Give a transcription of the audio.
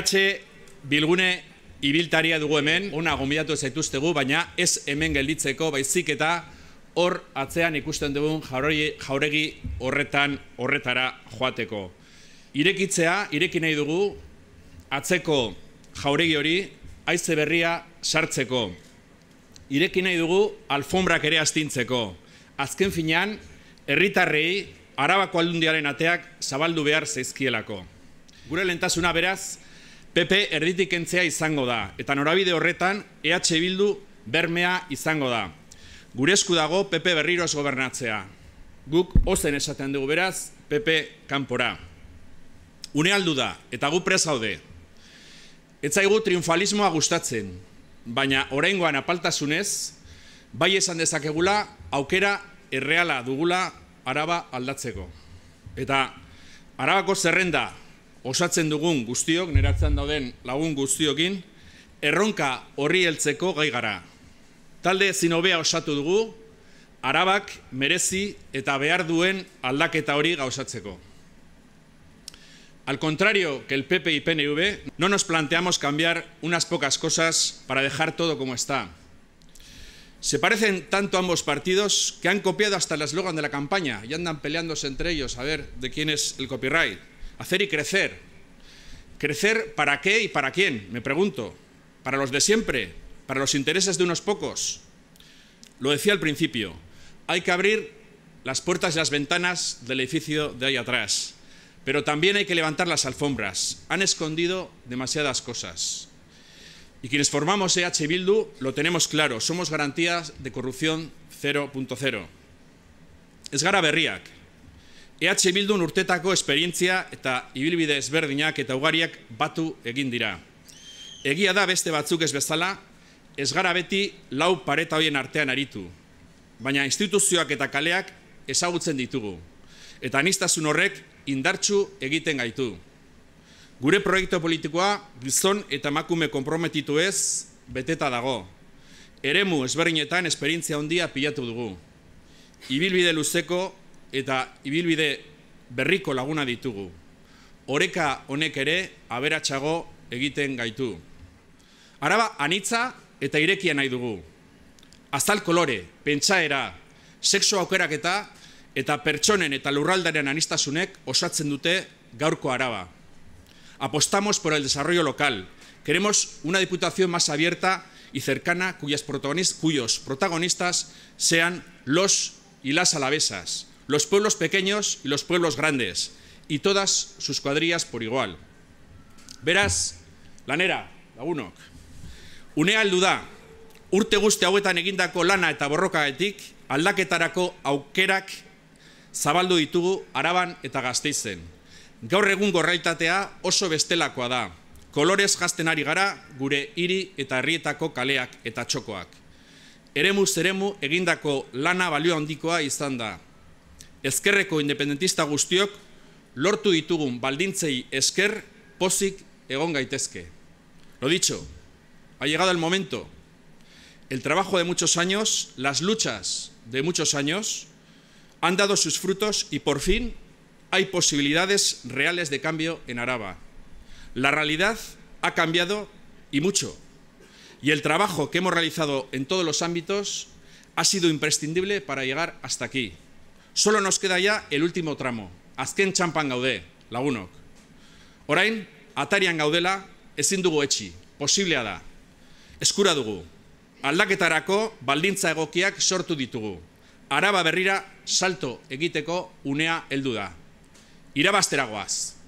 H bilgune ibiltaria dugu hemen, ona gombidatu zaituztegu, baina ez hemen gelditzeko, baizik eta hor atzean ikusten dugun jauregi horretan horretara joateko. Irekitzea, irekin nahi dugu, atzeko jauregi hori, aize berria sartzeko. irekin nahi dugu, alfombrak ere astintzeko. Azken finean, herritarrei arabako aldundiaren ateak zabaldu behar zeizkielako. Gure lentasuna beraz, PP erditik entzea izango da, eta norabide horretan EH Bildu bermea izango da. Gure esku dago PP berriroz gobernatzea. Guk ozen esaten dugu beraz, PP kanpora. Une aldu da, eta gu presaude. Etzaigu triunfalismoa gustatzen, baina oraingoan apaltasunez, bai esan dezakegula aukera erreala dugula araba aldatzeko. Eta arabako zerrenda osatzen dugun guztiok, neratzen dauden lagun guztiokin, erronka horri heltzeko gai gara. Talde zinobea osatu dugu, arabak merezi eta behar duen aldaketa hori gauzatzeko. Al contrario que el PP y PNV, no nos planteamos cambiar unas pocas cosas para dejar todo como está. Se parecen tanto ambos partidos que han copiado hasta el eslogan de la campaña y andan peleándose entre ellos a ver de quién es el copyright. Hacer y crecer. ¿Crecer para qué y para quién? Me pregunto. ¿Para los de siempre? ¿Para los intereses de unos pocos? Lo decía al principio, hay que abrir las puertas y las ventanas del edificio de ahí atrás, pero también hay que levantar las alfombras. Han escondido demasiadas cosas. Y quienes formamos EH Bildu lo tenemos claro, somos garantías de corrupción 0.0. Es Gara Berriak, EH Bildun urtetako esperientzia eta ibilbide ezberdinak eta ugariak batu egin dira. Egia da beste batzuk ez bezala, ez gara beti lau pareta hoien artean aritu, baina instituzioak eta kaleak ezagutzen ditugu, eta anistazun horrek indartxu egiten gaitu. Gure proiektu politikoa gizon eta makume komprometitu ez beteta dago. Eremu ezberdinetan esperientzia ondia pilatu dugu. Ibilbide luzeko eta ibilbide berriko laguna ditugu. Oreka honek ere aberatsago egiten gaitu. Araba anitza eta irekia nahi dugu. Azal kolore, pentsaera, sexu aukerak eta pertsonen eta lurraldaren anistasunek osatzen dute gaurko araba. Apostamos por el desarrollo local. Queremos una diputación más abierta y cercana cuyas cuyos protagonistas sean los y las alavesas los pueblos pequeños y los pueblos grandes, y todas sus cuadrillas por igual. Beraz, lanera, lagunok, une da, urte guzti hauetan egindako lana eta borroka etik, aldaketarako aukerak zabaldu ditugu araban eta gazteizen. Gaur egun gorraitatea oso bestelakoa da, kolorez jazten ari gara gure hiri eta herrietako kaleak eta txokoak. Eremu zeremu egindako lana balio handikoa izan da, Esquerreco independentista guztiok lortu ditugun baldintzei esker Posik egon Lo dicho, ha llegado el momento. El trabajo de muchos años, las luchas de muchos años, han dado sus frutos y por fin hay posibilidades reales de cambio en Araba. La realidad ha cambiado y mucho. Y el trabajo que hemos realizado en todos los ámbitos ha sido imprescindible para llegar hasta aquí. Solo nos queda ya el último tramo. Azken txampan gaude, lagunok. Orain, atarian gaudela, ezin dugu etxi, posiblea da. Eskura dugu. Aldaketarako baldintza egokiak sortu ditugu. Araba berrira salto egiteko unea heldu da. Irabasteragoaz.